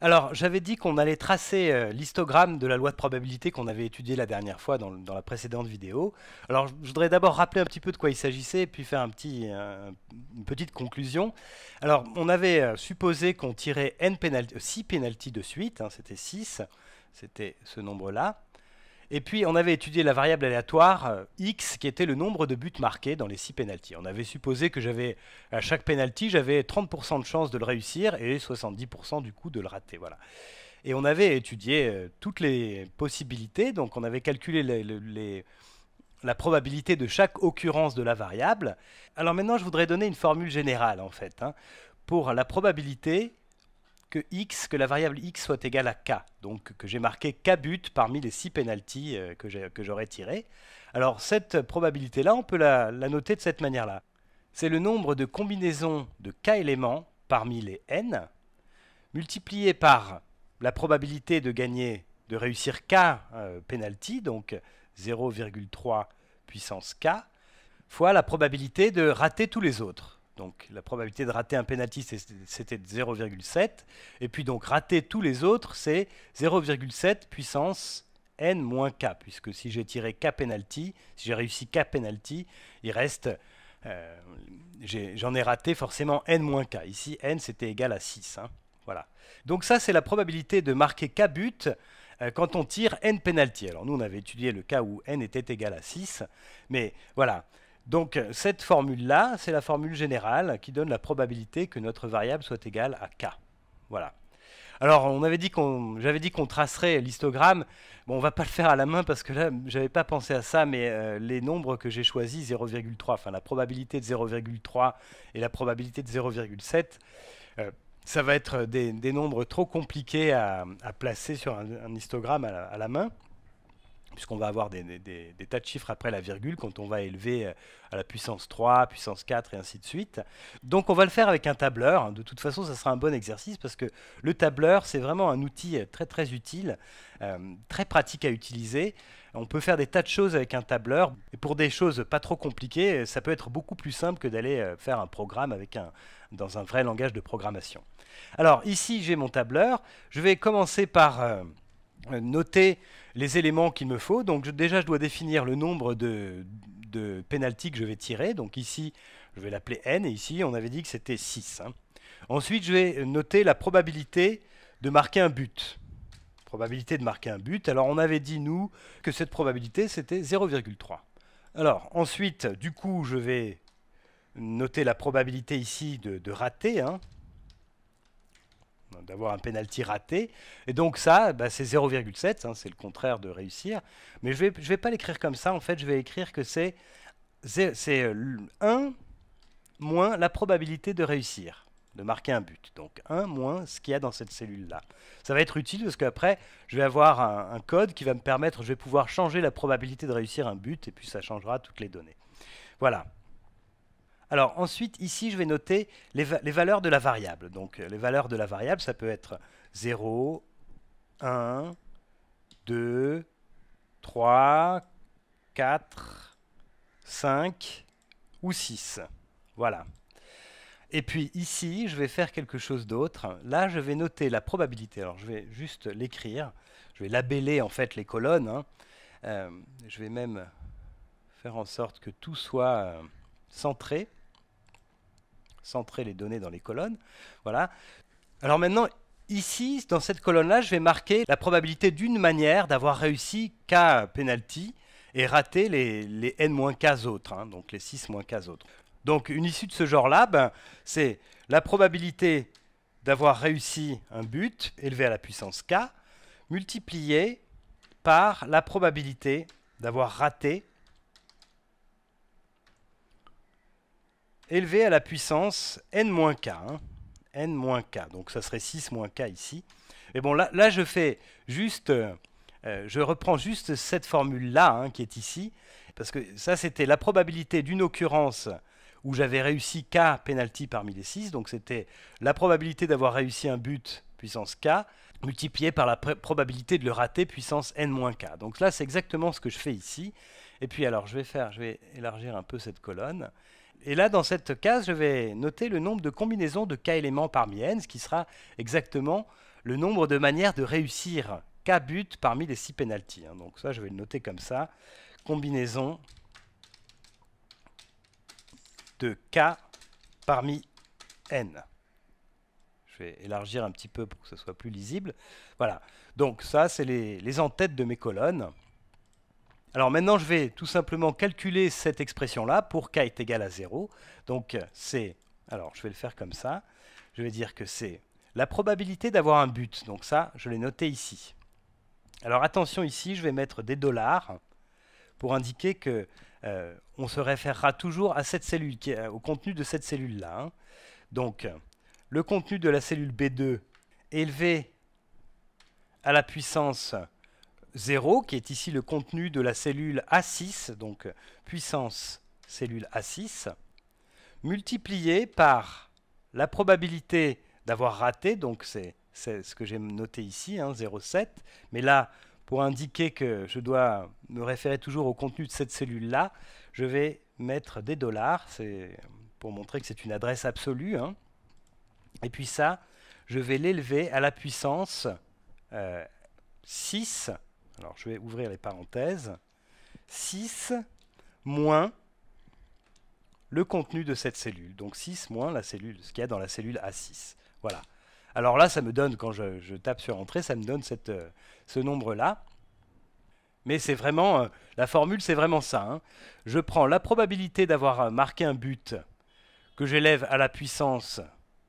Alors, j'avais dit qu'on allait tracer euh, l'histogramme de la loi de probabilité qu'on avait étudiée la dernière fois dans, la précédente vidéo. Alors, je voudrais d'abord rappeler un petit peu de quoi il s'agissait, puis faire euh, une petite conclusion. Alors, on avait euh, supposé qu'on tirait n penalty, 6 pénalties de suite, hein, c'était 6, c'était ce nombre-là. Et puis, on avait étudié la variable aléatoire euh, x, qui était le nombre de buts marqués dans les 6 pénalties. On avait supposé que j'avais, à chaque pénalty, j'avais 30% de chance de le réussir et 70% du coup de le rater. Voilà. Et on avait étudié euh, toutes les possibilités, donc on avait calculé la probabilité de chaque occurrence de la variable. Alors maintenant, je voudrais donner une formule générale, en fait, hein, pour la probabilité que x, que la variable x soit égale à k. Donc que j'ai marqué k but parmi les 6 pénalties euh, que j'aurais tiré Alors cette probabilité-là, on peut la, noter de cette manière-là. C'est le nombre de combinaisons de k éléments parmi les n, multiplié par la probabilité de gagner, de réussir k euh, penalty, donc 0,3 puissance k, fois la probabilité de rater tous les autres. Donc la probabilité de rater un penalty, c'était de 0,7. Et puis donc rater tous les autres, c'est 0,7 puissance n moins k, puisque si j'ai tiré k penalty, si j'ai réussi k penalty, il reste, euh, j'en ai, raté forcément n moins k. Ici, n c'était égal à 6. Hein. Voilà. Donc ça, c'est la probabilité de marquer k but euh, quand on tire n penalty. Alors nous, on avait étudié le cas où n était égal à 6, mais voilà. Donc euh, cette formule-là, c'est la formule générale qui donne la probabilité que notre variable soit égale à k. Voilà. Alors on avait dit qu'on, j'avais dit qu'on tracerait l'histogramme. Bon, on va pas le faire à la main parce que là, j'avais pas pensé à ça, mais euh, les nombres que j'ai choisis, 0,3, enfin la probabilité de 0,3 et la probabilité de 0,7, euh, ça va être des, nombres trop compliqués à, placer sur un, histogramme à la main puisqu'on va avoir des, tas de chiffres après la virgule quand on va élever euh, à la puissance 3, puissance 4 et ainsi de suite. Donc on va le faire avec un tableur. Hein. De toute façon, ça sera un bon exercice parce que le tableur, c'est vraiment un outil euh, très très utile, euh, très pratique à utiliser. On peut faire des tas de choses avec un tableur. Et pour des choses pas trop compliquées, ça peut être beaucoup plus simple que d'aller faire un programme avec un, dans un vrai langage de programmation. Alors ici, j'ai mon tableur. Je vais commencer par noter les éléments qu'il me faut. Donc déjà, je dois définir le nombre de, de que je vais tirer. Donc ici, je vais l'appeler n, et ici, on avait dit que c'était 6. Hein. Ensuite, je vais noter la probabilité de marquer un but. Probabilité de marquer un but. Alors on avait dit, nous, que cette probabilité, c'était 0,3. Alors ensuite, du coup, je vais noter la probabilité ici de, rater. Hein d'avoir un penalty raté. Et donc ça, bah, c'est 0,7, hein, c'est le contraire de réussir. Mais je ne vais, je vais pas l'écrire comme ça, en fait, je vais écrire que c'est 1 euh, moins la probabilité de réussir, de marquer un but. Donc 1 moins ce qu'il y a dans cette cellule-là. Ça va être utile parce qu'après, je vais avoir un, un, code qui va me permettre, je vais pouvoir changer la probabilité de réussir un but, et puis ça changera toutes les données. Voilà. Alors ensuite, ici, je vais noter les, valeurs de la variable. Donc euh, les valeurs de la variable, ça peut être 0, 1, 2, 3, 4, 5 ou 6. Voilà. Et puis ici, je vais faire quelque chose d'autre. Là, je vais noter la probabilité. Alors je vais juste l'écrire. Je vais labeller en fait les colonnes. Hein. Euh, je vais même faire en sorte que tout soit euh, centré centrer les données dans les colonnes. Voilà. Alors maintenant, ici, dans cette colonne-là, je vais marquer la probabilité d'une manière d'avoir réussi K penalty et raté les, les N-K autres, hein, donc les 6-K autres. Donc une issue de ce genre-là, ben, c'est la probabilité d'avoir réussi un but élevé à la puissance K multiplié par la probabilité d'avoir raté élevé à la puissance n-k. n-k, hein. donc ça serait 6-k ici. Mais bon, là, je fais juste... Euh, euh, je reprends juste cette formule-là hein, qui est ici, parce que ça c'était la probabilité d'une occurrence où j'avais réussi k penalty parmi les 6, donc c'était la probabilité d'avoir réussi un but puissance k multiplié par la probabilité de le rater puissance n-k. Donc là c'est exactement ce que je fais ici. Et puis alors je vais faire, je vais élargir un peu cette colonne. Et là, dans cette case, je vais noter le nombre de combinaisons de k éléments parmi n, ce qui sera exactement le nombre de manières de réussir k buts parmi les 6 pénalties. Hein. Donc ça, je vais le noter comme ça. Combinaison de k parmi n. Je vais élargir un petit peu pour que ce soit plus lisible. Voilà. Donc ça, c'est les, les entêtes de mes colonnes. Alors maintenant, je vais tout simplement calculer cette expression-là pour k est égal à 0. Donc c'est, alors je vais le faire comme ça, je vais dire que c'est la probabilité d'avoir un but. Donc ça, je l'ai noté ici. Alors attention ici, je vais mettre des dollars pour indiquer que euh, on se référera toujours à cette cellule, au contenu de cette cellule-là. Hein. Donc le contenu de la cellule B2 élevé à la puissance 0, qui est ici le contenu de la cellule A6, donc puissance cellule A6, multiplié par la probabilité d'avoir raté, donc c'est ce que j'ai noté ici, 0,7, hein, mais là, pour indiquer que je dois me référer toujours au contenu de cette cellule-là, je vais mettre des dollars, c'est pour montrer que c'est une adresse absolue. Hein. Et puis ça, je vais l'élever à la puissance 6 euh, alors je vais ouvrir les parenthèses. 6 moins le contenu de cette cellule. Donc 6 moins la cellule, ce qu'il y a dans la cellule A6. Voilà. Alors là, ça me donne, quand je, tape sur entrée, ça me donne cette, euh, ce nombre-là. Mais c'est vraiment, euh, la formule, c'est vraiment ça. Hein. Je prends la probabilité d'avoir euh, marqué un but que j'élève à la puissance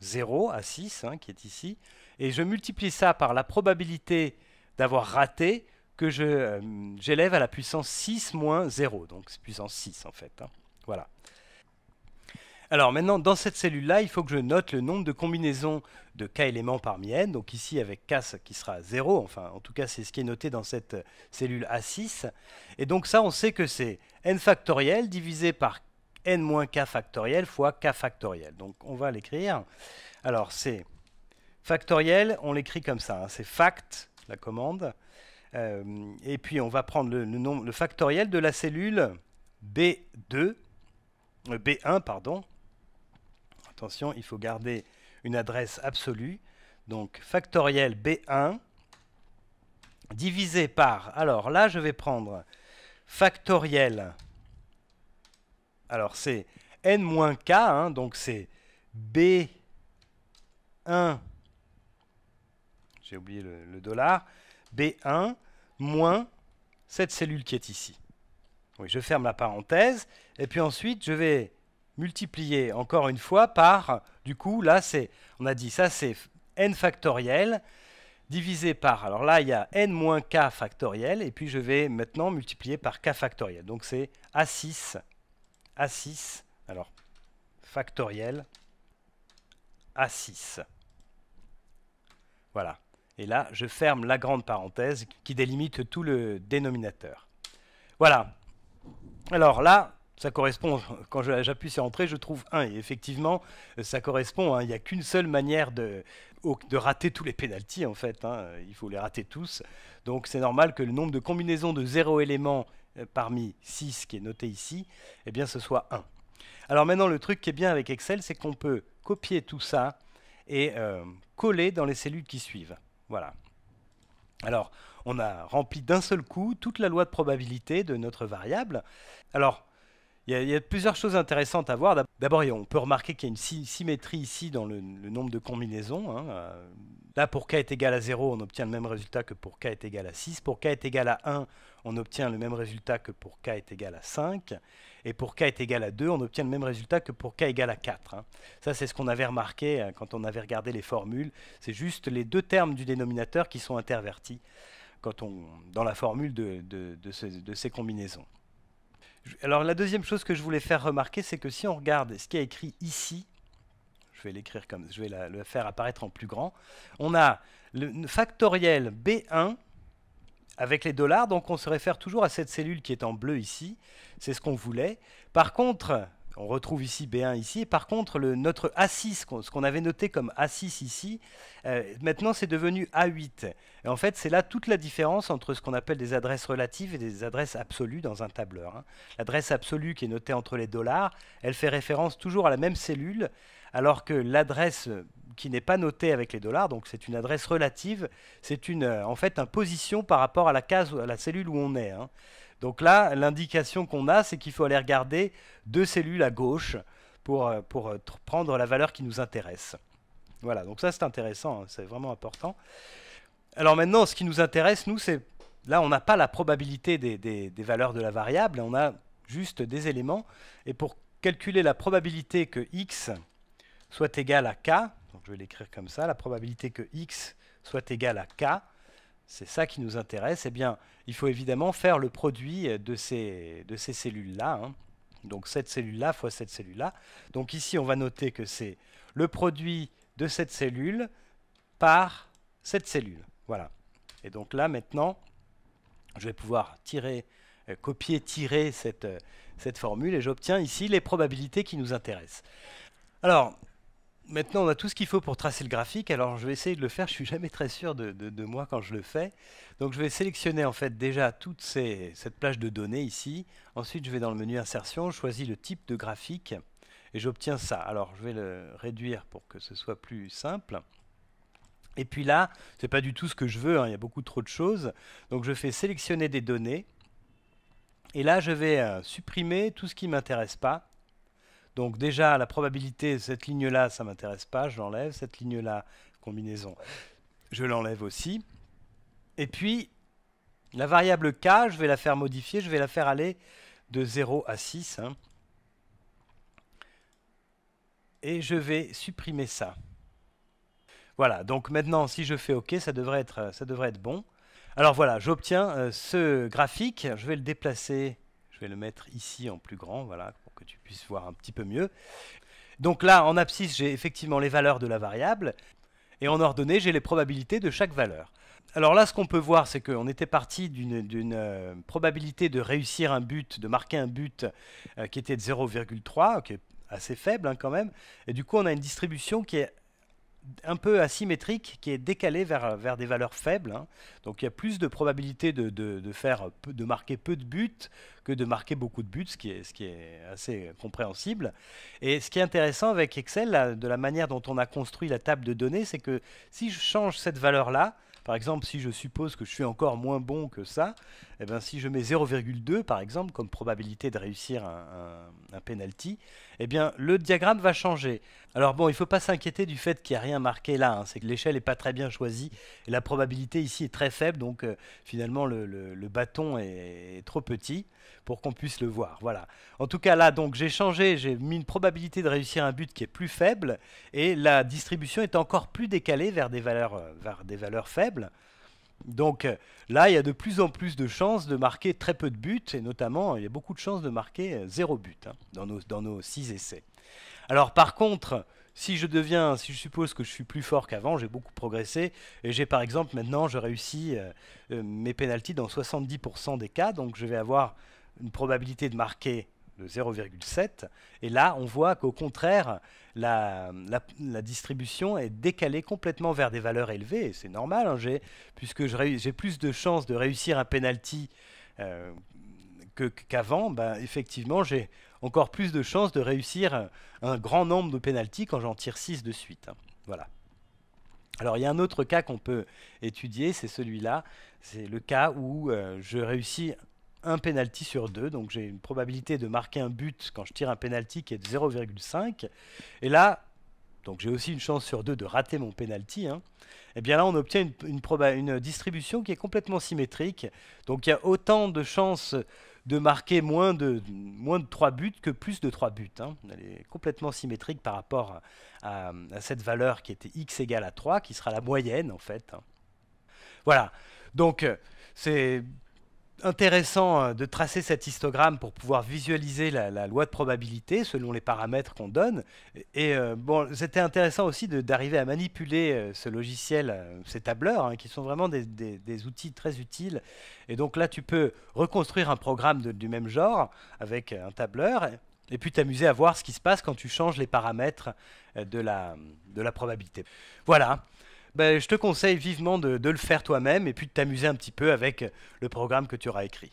0, a 6, qui est ici, et je multiplie ça par la probabilité d'avoir raté que euh, j'élève à la puissance 6 moins 0, donc c'est puissance 6 en fait. Hein. Voilà. Alors maintenant, dans cette cellule-là, il faut que je note le nombre de combinaisons de k éléments parmi n, donc ici avec k qui sera 0, enfin en tout cas c'est ce qui est noté dans cette euh, cellule A6, et donc ça on sait que c'est n factoriel divisé par n moins k factoriel fois k factoriel, donc on va l'écrire. Alors c'est factoriel, on l'écrit comme ça, hein. c'est fact, la commande, euh, et puis on va prendre le, factoriel de la cellule B2, euh, B1, pardon. Attention, il faut garder une adresse absolue. Donc factoriel B1 divisé par, alors là je vais prendre factoriel, alors c'est n-k, hein, donc c'est B1, j'ai oublié le dollar, B1 moins cette cellule qui est ici. Oui, je ferme la parenthèse. Et puis ensuite, je vais multiplier encore une fois par, du coup, là, c'est, on a dit ça, c'est n factoriel divisé par, alors là, il y a n moins k factoriel. Et puis, je vais maintenant multiplier par k factoriel. Donc, c'est A6, A6, alors, factoriel, A6. Voilà. Et là, je ferme la grande parenthèse qui délimite tout le dénominateur. Voilà. Alors là, ça correspond, quand j'appuie sur Entrée, je trouve 1. Et effectivement, ça correspond. Hein. Il n'y a qu'une seule manière de, de, rater tous les pénalties, en fait. Hein. Il faut les rater tous. Donc c'est normal que le nombre de combinaisons de 0 éléments euh, parmi 6 qui est noté ici, eh bien ce soit 1. Alors maintenant, le truc qui est bien avec Excel, c'est qu'on peut copier tout ça et euh, coller dans les cellules qui suivent. Voilà. Alors, on a rempli d'un seul coup toute la loi de probabilité de notre variable. Alors, il y, a plusieurs choses intéressantes à voir. D'abord, on peut remarquer qu'il y a une symétrie ici dans le, nombre de combinaisons. Hein. Euh, là, pour k est égal à 0, on obtient le même résultat que pour k est égal à 6. Pour k est égal à 1, on obtient le même résultat que pour k est égal à 5 et pour k est égal à 2, on obtient le même résultat que pour k égal à 4. Hein. Ça, c'est ce qu'on avait remarqué euh, quand on avait regardé les formules. C'est juste les deux termes du dénominateur qui sont intervertis quand on, dans la formule de, de, ces combinaisons. Alors la deuxième chose que je voulais faire remarquer, c'est que si on regarde ce qui est écrit ici, je vais l'écrire comme je vais le faire apparaître en plus grand, on a le factoriel B1 avec les dollars. Donc on se réfère toujours à cette cellule qui est en bleu ici. C'est ce qu'on voulait. Par contre, on retrouve ici B1 ici. Par contre, le, notre A6, ce qu'on avait noté comme A6 ici, euh, maintenant c'est devenu A8. Et en fait, c'est là toute la différence entre ce qu'on appelle des adresses relatives et des adresses absolues dans un tableur. Hein. L'adresse absolue qui est notée entre les dollars, elle fait référence toujours à la même cellule, alors que l'adresse qui n'est pas notée avec les dollars, donc c'est une adresse relative, c'est une euh, en fait une position par rapport à la case, à la cellule où on est. Hein. Donc là, l'indication qu'on a, c'est qu'il faut aller regarder deux cellules à gauche pour, euh, euh, prendre la valeur qui nous intéresse. Voilà, donc ça c'est intéressant, hein, c'est vraiment important. Alors maintenant, ce qui nous intéresse, nous, c'est... Là, on n'a pas la probabilité des, des, valeurs de la variable, on a juste des éléments. Et pour calculer la probabilité que x soit égal à k, donc je vais l'écrire comme ça, la probabilité que x soit égal à k, c'est ça qui nous intéresse, eh bien, il faut évidemment faire le produit de ces, de ces cellules-là. Hein. Donc cette cellule-là fois cette cellule-là. Donc ici, on va noter que c'est le produit de cette cellule par cette cellule. Voilà. Et donc là, maintenant, je vais pouvoir tirer, euh, copier, tirer cette, euh, cette formule et j'obtiens ici les probabilités qui nous intéressent. Alors, Maintenant, on a tout ce qu'il faut pour tracer le graphique. Alors, je vais essayer de le faire. Je suis jamais très sûr de, moi quand je le fais. Donc, je vais sélectionner en fait déjà toute cette plage de données ici. Ensuite, je vais dans le menu insertion, je choisis le type de graphique et j'obtiens ça. Alors, je vais le réduire pour que ce soit plus simple. Et puis là, ce c'est pas du tout ce que je veux. Hein. Il y a beaucoup trop de choses. Donc, je fais sélectionner des données. Et là, je vais euh, supprimer tout ce qui ne m'intéresse pas. Donc déjà, la probabilité, cette ligne-là, ça ne m'intéresse pas, je l'enlève. Cette ligne-là, combinaison, je l'enlève aussi. Et puis, la variable k, je vais la faire modifier, je vais la faire aller de 0 à 6. Hein. Et je vais supprimer ça. Voilà, donc maintenant, si je fais OK, ça devrait être, ça devrait être bon. Alors voilà, j'obtiens euh, ce graphique. Je vais le déplacer, je vais le mettre ici en plus grand, voilà, que tu puisses voir un petit peu mieux. Donc là, en abscisse, j'ai effectivement les valeurs de la variable, et en ordonnée, j'ai les probabilités de chaque valeur. Alors là, ce qu'on peut voir, c'est qu'on était parti d'une euh, probabilité de réussir un but, de marquer un but euh, qui était de 0,3, qui est assez faible hein, quand même, et du coup, on a une distribution qui est un peu asymétrique qui est décalé vers, des valeurs faibles. Hein. Donc il y a plus de probabilité de, de, marquer peu de buts que de marquer beaucoup de buts, ce qui est, assez compréhensible. Et ce qui est intéressant avec Excel, de la manière dont on a construit la table de données, c'est que si je change cette valeur-là, par exemple, si je suppose que je suis encore moins bon que ça, eh ben, si je mets 0,2 par exemple comme probabilité de réussir un, penalty, eh bien le diagramme va changer. Alors bon, il ne faut pas s'inquiéter du fait qu'il n'y a rien marqué là, hein. c'est que l'échelle n'est pas très bien choisie, et la probabilité ici est très faible, donc euh, finalement le, bâton est trop petit pour qu'on puisse le voir. Voilà. En tout cas là, donc j'ai changé, j'ai mis une probabilité de réussir un but qui est plus faible, et la distribution est encore plus décalée vers des valeurs euh, faibles. Donc euh, là, il y a de plus en plus de chances de marquer très peu de buts, et notamment, il y a beaucoup de chances de marquer euh, zéro but hein, dans, nos, dans six essais. Alors par contre, si je deviens, si je suppose que je suis plus fort qu'avant, j'ai beaucoup progressé, et j'ai par exemple maintenant, je réussis euh, mes pénalties dans 70% des cas, donc je vais avoir une probabilité de marquer 0,7. Et là, on voit qu'au contraire, la, distribution est décalée complètement vers des valeurs élevées. C'est normal, hein, puisque j'ai plus de chances de réussir un penalty euh, qu'avant. ben effectivement, j'ai encore plus de chances de réussir un grand nombre de pénalty quand j'en tire 6 de suite. Hein. Voilà. Alors il y a un autre cas qu'on peut étudier, c'est celui-là. C'est le cas où euh, je réussis un penalty sur deux, donc j'ai une probabilité de marquer un but quand je tire un penalty qui est de 0,5. Et là, donc j'ai aussi une chance sur deux de rater mon penalty. Hein. Et eh bien là, on obtient une, une, une, distribution qui est complètement symétrique. Donc il y a autant de chances de marquer moins de, moins de 3 buts que plus de 3 buts. Hein. Elle est complètement symétrique par rapport à, à, cette valeur qui était x égale à 3, qui sera la moyenne en fait. Hein. Voilà. Donc euh, c'est intéressant euh, de tracer cet histogramme pour pouvoir visualiser la, loi de probabilité selon les paramètres qu'on donne. Et euh, bon, c'était intéressant aussi d'arriver à manipuler euh, ce logiciel, ces tableurs, hein, qui sont vraiment des, des, outils très utiles. Et donc là, tu peux reconstruire un programme du même genre avec un tableur. Et puis t'amuser à voir ce qui se passe quand tu changes les paramètres de la, de la probabilité. Voilà. Bah, je te conseille vivement de le faire toi-même et puis de t'amuser un petit peu avec le programme que tu auras écrit.